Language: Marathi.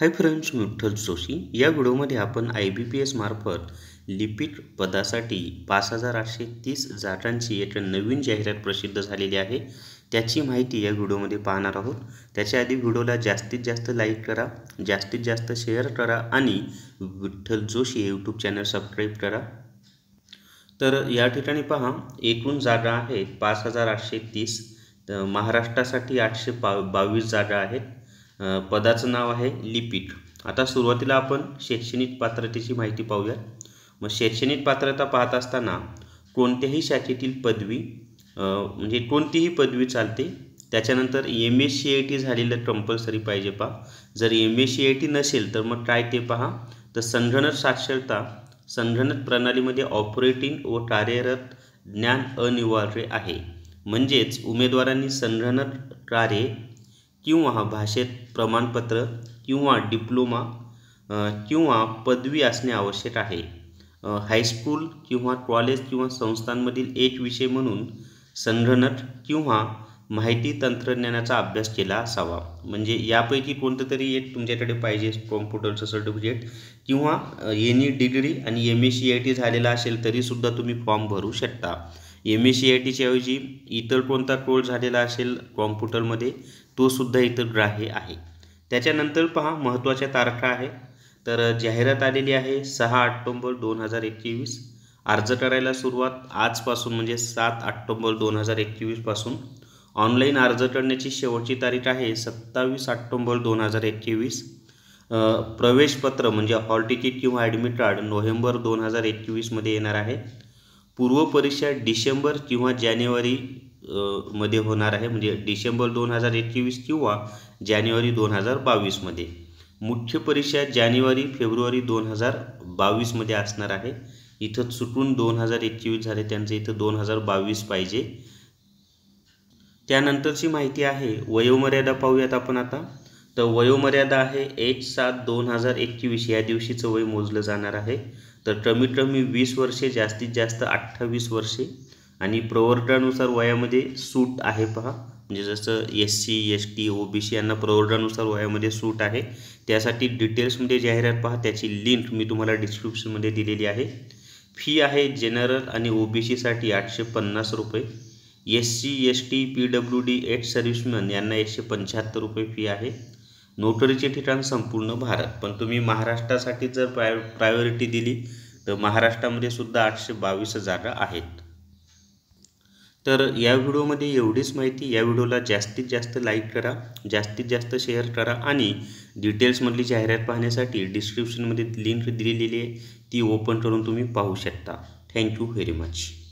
हाय फ्रेंड्स मी विठ्ठल जोशी या व्हिडिओमध्ये आपण आय बी पी एस मार्फत लिपिक पदासाठी पाच हजार आठशे तीस जागांची एक नवीन जाहिरात प्रसिद्ध झालेली आहे त्याची माहिती या व्हिडिओमध्ये पाहणार आहोत त्याच्या आधी व्हिडिओला जास्तीत जास्त लाईक करा जास्तीत जास्त शेअर करा आणि Vitthal Joshi YouTube channel subscribe करा तर या ठिकाणी पहा एकूण जागा आहेत पाच हजार आठशे तीस महाराष्ट्रासाठी आठशे पा बावीस जागा आहेत पदाचं नाव आहे लिपिक आता सुरुवातीला आपण शैक्षणिक पात्रतेची माहिती पाहूया मग शैक्षणिक पात्रता पाहत असताना कोणत्याही शाखेतील पदवी म्हणजे कोणतीही पदवी चालते त्याच्यानंतर M S C I T झालेलं कंपल्सरी पाहिजे पहा जर M S C I T नसेल तर मग काय ते पहा तर संगणक साक्षरता संगणक प्रणालीमध्ये ऑपरेटिंग व कार्यरत ज्ञान अनिवार्य आहे म्हणजेच उमेदवारांनी संगणक कार्य किंवा भाषेत प्रमाणपत्र किंवा डिप्लोमा किंवा पदवी असणे आवश्यक आहे हायस्कूल किंवा कॉलेज किंवा संस्थांमधील एक विषय म्हणून संगणक किंवा माहिती तंत्रज्ञानाचा अभ्यास केला असावा म्हणजे यापैकी कोणतं तरी एक तुमच्याकडे पाहिजे कॉम्प्युटरचं सर्टिफिकेट किंवा एन ई डिग्री आणि M A C I T झालेला असेल तरीसुद्धा तुम्ही फॉर्म भरू शकता एम ए सी आय टीच्या ऐवजी इतर कोणता कोर्स झालेला असेल कॉम्प्युटरमध्ये तो सुद्धा इथं ग्राह्य आहे त्याच्यानंतर पहा महत्त्वाच्या तारखा आहे तर जाहिरात आलेली आहे सहा ऑक्टोंबर दोन हजार एकवीस अर्ज करायला सुरुवात आजपासून म्हणजे सात ऑक्टोंबर दोन हजार एकवीसपासून ऑनलाईन अर्ज करण्याची शेवटची तारीख आहे सत्तावीस ऑक्टोंबर दोन हजार एकवीस प्रवेशपत्र म्हणजे हॉल तिकीट किंवा ॲडमिट कार्ड नोव्हेंबर दोन हजार एकवीसमध्ये येणार आहे पूर्वपरीक्षा डिसेंबर किंवा जानेवारी मध्ये होणार आहे म्हणजे डिसेंबर दोन हजार एकवीस किंवा जानेवारी दोन हजार बावीसमध्ये मुख्य परीक्षा जानेवारी फेब्रुवारी दोन हजार बावीसमध्ये असणार आहे इथं चुकून दोन हजार एकवीस झाले त्यांचं इथं दोन हजार बावीस पाहिजे त्यानंतरची माहिती आहे वयोमर्यादा पाहूयात आपण आता तर वयोमर्यादा आहे एक सात दोन हजार एकवीस या दिवशीचं वय मोजलं जाणार आहे तर कमीत कमी वीस वर्षे जास्तीत जास्त अठ्ठावीस वर्षे आणि प्रवर्गानुसार वयामध्ये सूट आहे पहा म्हणजे जसं S C S T O B C यांना प्रवर्गानुसार वयामध्ये सूट आहे त्यासाठी डिटेल्समध्ये जाहिरात पहा त्याची लिंक मी तुम्हाला डिस्क्रिप्शनमध्ये दिलेली आहे फी आहे जनरल आणि ओ बी सीसाठी आठशे पन्नास रुपये S C S T P W D एट सर्व्हिसमन यांना एकशे पंच्याहत्तर रुपये फी आहे नोटरीचे ठिकाण संपूर्ण भारत पण तुम्ही महाराष्ट्रासाठी जर प्राय प्रायोरिटी दिली तर महाराष्ट्रामध्ये सुद्धा आठशे बावीस जागा आहेत तर या व्हिडिओमध्ये एवढीच माहिती या व्हिडिओला जास्तीत जास्त लाईक करा जास्तीत जास्त शेअर करा आणि डिटेल्समधली जाहिरात पाहण्यासाठी डिस्क्रिप्शनमध्ये लिंक दिलेली आहे ती ओपन करून तुम्ही पाहू शकता थँक्यू व्हेरी मच